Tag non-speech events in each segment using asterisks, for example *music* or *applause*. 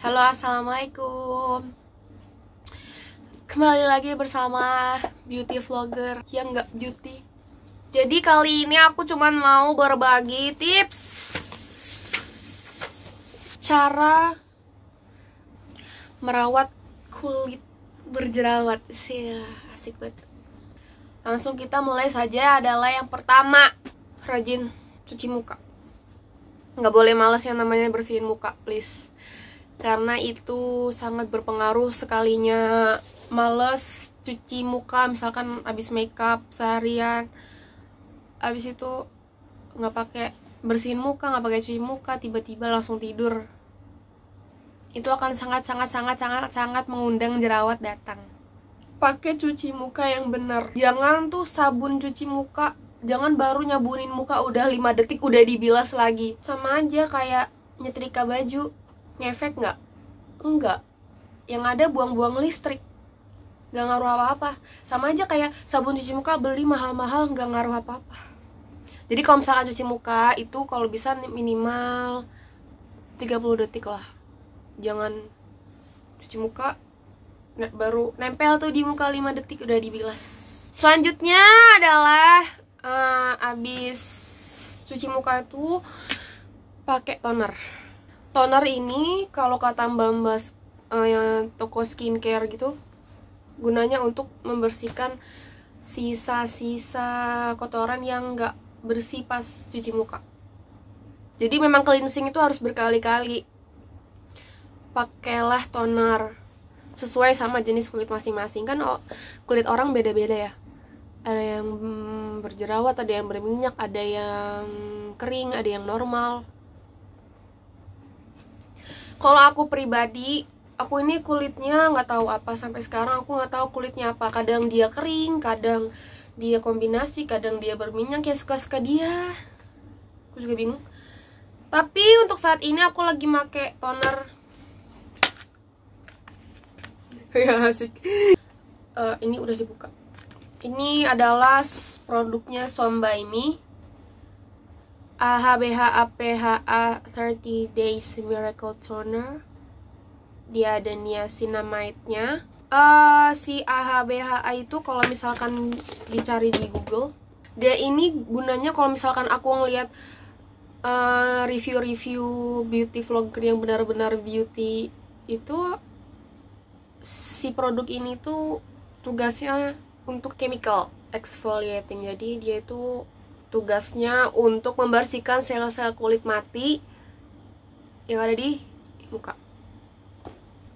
Halo, assalamualaikum. Kembali lagi bersama beauty vlogger yang gak beauty. Jadi kali ini aku cuman mau berbagi tips cara merawat kulit berjerawat sih asik banget. Langsung kita mulai saja adalah yang pertama rajin cuci muka. Nggak boleh males yang namanya bersihin muka, please karena itu sangat berpengaruh sekalinya males cuci muka misalkan abis makeup seharian abis itu nggak pakai bersihin muka nggak pakai cuci muka tiba-tiba langsung tidur itu akan sangat sangat sangat sangat sangat mengundang jerawat datang pakai cuci muka yang benar jangan tuh sabun cuci muka jangan baru nyabunin muka udah 5 detik udah dibilas lagi sama aja kayak nyetrika baju ngefek nggak enggak yang ada buang-buang listrik nggak ngaruh apa-apa sama aja kayak sabun cuci muka beli mahal-mahal nggak ngaruh apa-apa jadi kalau misalkan cuci muka itu kalau bisa minimal 30 detik lah jangan cuci muka baru nempel tuh di muka 5 detik udah dibilas selanjutnya adalah uh, abis cuci muka itu pakai toner toner ini kalau kata mbak mbak uh, toko skincare gitu gunanya untuk membersihkan sisa-sisa kotoran yang nggak bersih pas cuci muka jadi memang cleansing itu harus berkali-kali pakailah toner sesuai sama jenis kulit masing-masing kan oh, kulit orang beda-beda ya ada yang mm, berjerawat ada yang berminyak ada yang kering ada yang normal kalau aku pribadi aku ini kulitnya nggak tahu apa sampai sekarang aku nggak tahu kulitnya apa kadang dia kering kadang dia kombinasi kadang dia berminyak ya suka suka dia aku juga bingung tapi untuk saat ini aku lagi make toner *laughs* ya asik uh, ini udah dibuka ini adalah produknya Somba ini A H A 30 Days Miracle Toner dia ada niacinamide-nya uh, si A itu kalau misalkan dicari di Google dia ini gunanya kalau misalkan aku ngeliat e, review-review uh, review -review beauty vlogger yang benar-benar beauty itu si produk ini tuh tugasnya untuk chemical exfoliating jadi dia itu tugasnya untuk membersihkan sel-sel kulit mati yang ada di muka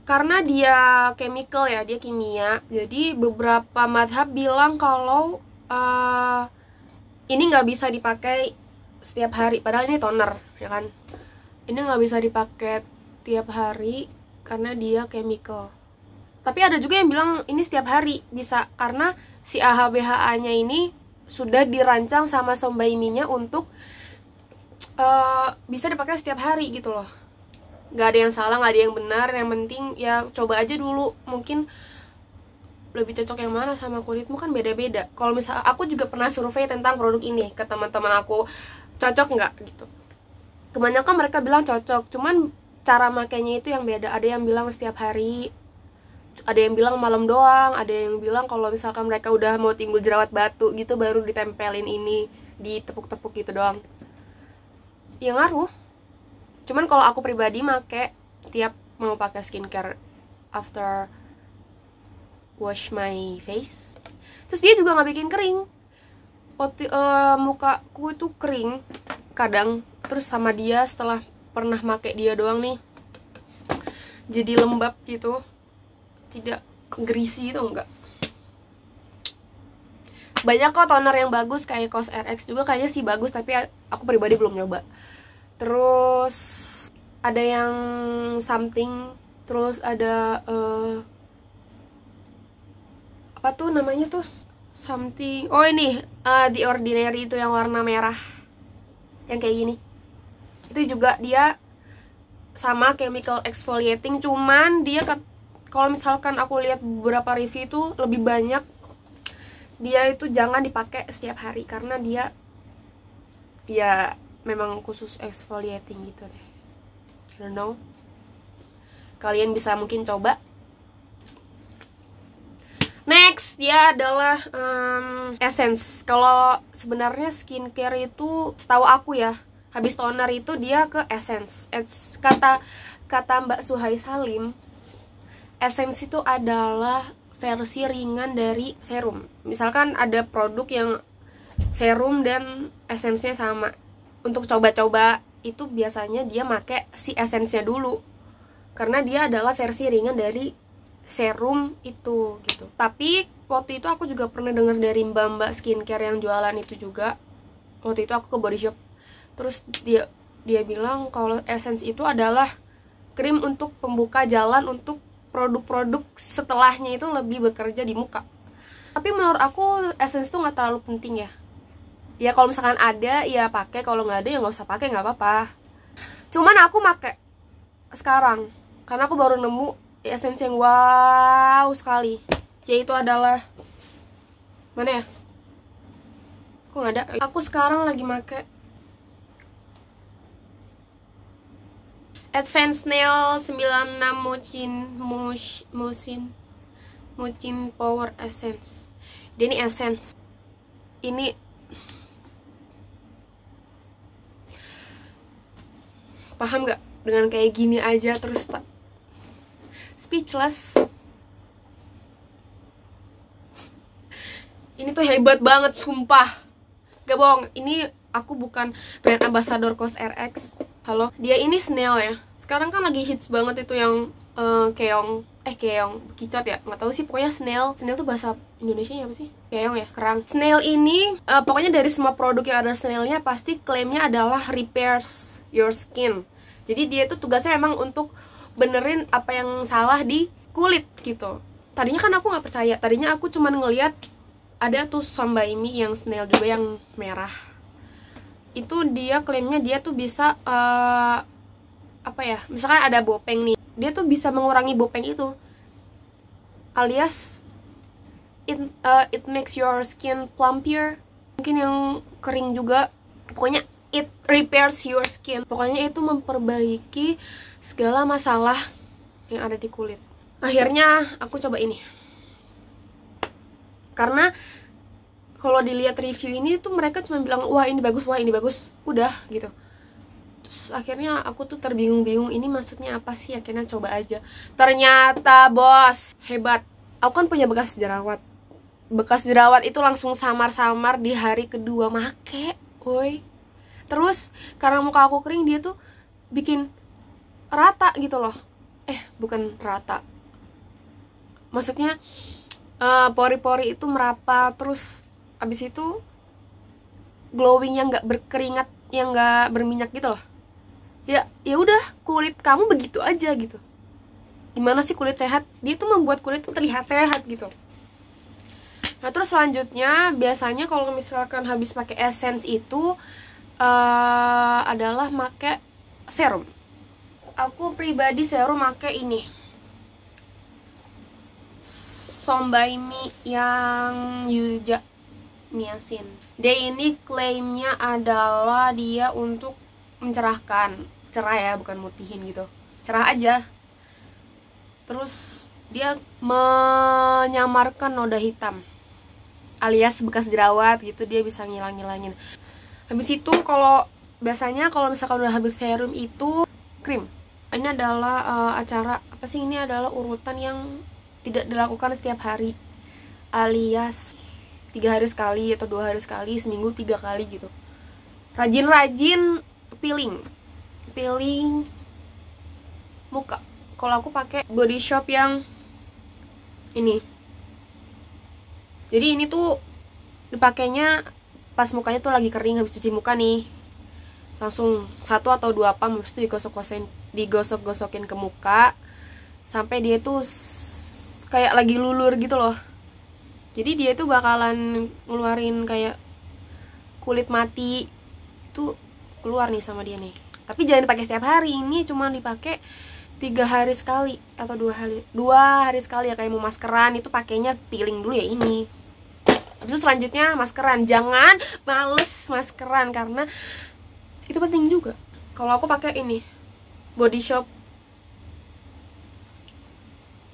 karena dia chemical ya dia kimia jadi beberapa madhab bilang kalau uh, ini nggak bisa dipakai setiap hari padahal ini toner ya kan ini nggak bisa dipakai tiap hari karena dia chemical tapi ada juga yang bilang ini setiap hari bisa karena si AHBHA nya ini sudah dirancang sama sombaiminya untuk uh, bisa dipakai setiap hari gitu loh nggak ada yang salah nggak ada yang benar yang penting ya coba aja dulu mungkin lebih cocok yang mana sama kulitmu kan beda-beda kalau misal aku juga pernah survei tentang produk ini ke teman-teman aku cocok nggak gitu kebanyakan mereka bilang cocok cuman cara makainya itu yang beda ada yang bilang setiap hari ada yang bilang malam doang ada yang bilang kalau misalkan mereka udah mau timbul jerawat batu gitu baru ditempelin ini ditepuk-tepuk gitu doang ya ngaruh cuman kalau aku pribadi make tiap mau pakai skincare after wash my face terus dia juga nggak bikin kering Poti, uh, eh, mukaku itu kering kadang terus sama dia setelah pernah make dia doang nih jadi lembab gitu tidak gerisi itu enggak banyak kok toner yang bagus kayak Kos RX juga kayaknya sih bagus tapi ya aku pribadi belum nyoba terus ada yang something terus ada uh, apa tuh namanya tuh something oh ini uh, the ordinary itu yang warna merah yang kayak gini itu juga dia sama chemical exfoliating cuman dia kalau misalkan aku lihat beberapa review itu lebih banyak dia itu jangan dipakai setiap hari karena dia ya memang khusus exfoliating gitu deh I don't know kalian bisa mungkin coba next dia adalah um, essence kalau sebenarnya skincare itu setahu aku ya habis toner itu dia ke essence It's, kata kata Mbak Suhai Salim esensi itu adalah versi ringan dari serum. Misalkan ada produk yang serum dan esensinya sama. Untuk coba-coba itu biasanya dia make si esensinya dulu. Karena dia adalah versi ringan dari serum itu gitu. Tapi waktu itu aku juga pernah dengar dari mbak-mbak skincare yang jualan itu juga. Waktu itu aku ke body shop. Terus dia dia bilang kalau esensi itu adalah krim untuk pembuka jalan untuk produk-produk setelahnya itu lebih bekerja di muka tapi menurut aku essence itu nggak terlalu penting ya ya kalau misalkan ada ya pakai kalau nggak ada ya nggak usah pakai nggak apa-apa cuman aku make sekarang karena aku baru nemu essence yang wow sekali yaitu adalah mana ya kok nggak ada aku sekarang lagi make Advance Nail 96 Mucin Mucin Mucin Power Essence Dia ini Essence Ini Paham gak? Dengan kayak gini aja terus tak Speechless Ini tuh hebat banget, sumpah Gak bohong, ini aku bukan brand ambassador Kos RX halo dia ini snail ya sekarang kan lagi hits banget itu yang uh, keong eh keong kicot ya nggak tahu sih pokoknya snail snail tuh bahasa Indonesia apa sih keong ya kerang snail ini uh, pokoknya dari semua produk yang ada snailnya pasti klaimnya adalah repairs your skin jadi dia itu tugasnya memang untuk benerin apa yang salah di kulit gitu tadinya kan aku nggak percaya tadinya aku cuman ngeliat ada tuh Sambaimi yang snail juga yang merah itu dia klaimnya dia tuh bisa uh, apa ya misalkan ada bopeng nih dia tuh bisa mengurangi bopeng itu alias it uh, it makes your skin plumpier mungkin yang kering juga pokoknya it repairs your skin pokoknya itu memperbaiki segala masalah yang ada di kulit akhirnya aku coba ini karena kalau dilihat review ini tuh mereka cuma bilang wah ini bagus wah ini bagus udah gitu terus akhirnya aku tuh terbingung-bingung ini maksudnya apa sih akhirnya coba aja ternyata bos hebat aku kan punya bekas jerawat bekas jerawat itu langsung samar-samar di hari kedua make woi terus karena muka aku kering dia tuh bikin rata gitu loh eh bukan rata maksudnya eh, pori-pori uh, itu merapat terus abis itu glowing yang nggak berkeringat yang nggak berminyak gitu loh ya ya udah kulit kamu begitu aja gitu gimana sih kulit sehat dia tuh membuat kulit tuh terlihat sehat gitu nah terus selanjutnya biasanya kalau misalkan habis pakai essence itu uh, adalah make serum aku pribadi serum make ini sombaimi yang yuja niacin. Dia ini klaimnya adalah dia untuk mencerahkan, cerah ya, bukan mutihin gitu. Cerah aja. Terus dia menyamarkan noda hitam alias bekas jerawat gitu dia bisa ngilang-ngilangin. Habis itu kalau biasanya kalau misalkan udah habis serum itu krim. Ini adalah uh, acara apa sih ini adalah urutan yang tidak dilakukan setiap hari alias tiga hari sekali atau dua hari sekali seminggu tiga kali gitu rajin-rajin peeling peeling muka kalau aku pakai body shop yang ini jadi ini tuh dipakainya pas mukanya tuh lagi kering habis cuci muka nih langsung satu atau dua pump habis itu digosok-gosokin digosok-gosokin ke muka sampai dia tuh kayak lagi lulur gitu loh jadi dia tuh bakalan ngeluarin kayak kulit mati itu keluar nih sama dia nih tapi jangan dipakai setiap hari ini cuma dipakai tiga hari sekali atau dua hari dua hari sekali ya kayak mau maskeran itu pakainya peeling dulu ya ini Terus selanjutnya maskeran jangan males maskeran karena itu penting juga kalau aku pakai ini body shop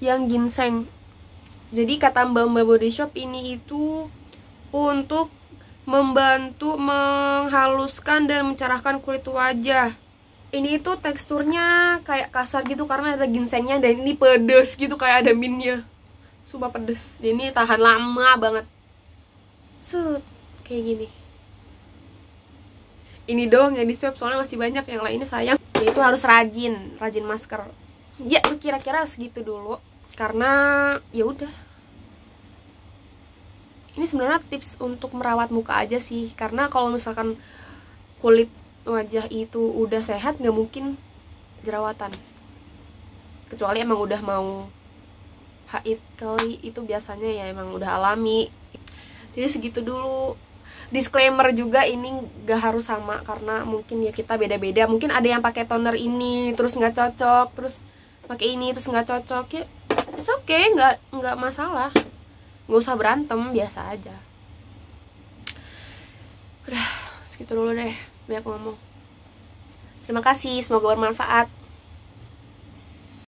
yang ginseng jadi kata Mbak Mbak Body Shop ini itu untuk membantu menghaluskan dan mencerahkan kulit wajah ini itu teksturnya kayak kasar gitu karena ada ginsengnya dan ini pedes gitu kayak ada minnya sumpah pedes ini tahan lama banget set kayak gini ini doang yang di swab soalnya masih banyak yang lainnya sayang itu harus rajin rajin masker ya kira-kira segitu dulu karena ya udah ini sebenarnya tips untuk merawat muka aja sih karena kalau misalkan kulit wajah itu udah sehat nggak mungkin jerawatan kecuali emang udah mau haid kali itu biasanya ya emang udah alami jadi segitu dulu disclaimer juga ini gak harus sama karena mungkin ya kita beda-beda mungkin ada yang pakai toner ini terus nggak cocok terus pakai ini terus nggak cocok ya it's okay nggak nggak masalah nggak usah berantem biasa aja udah segitu dulu deh banyak ngomong terima kasih semoga bermanfaat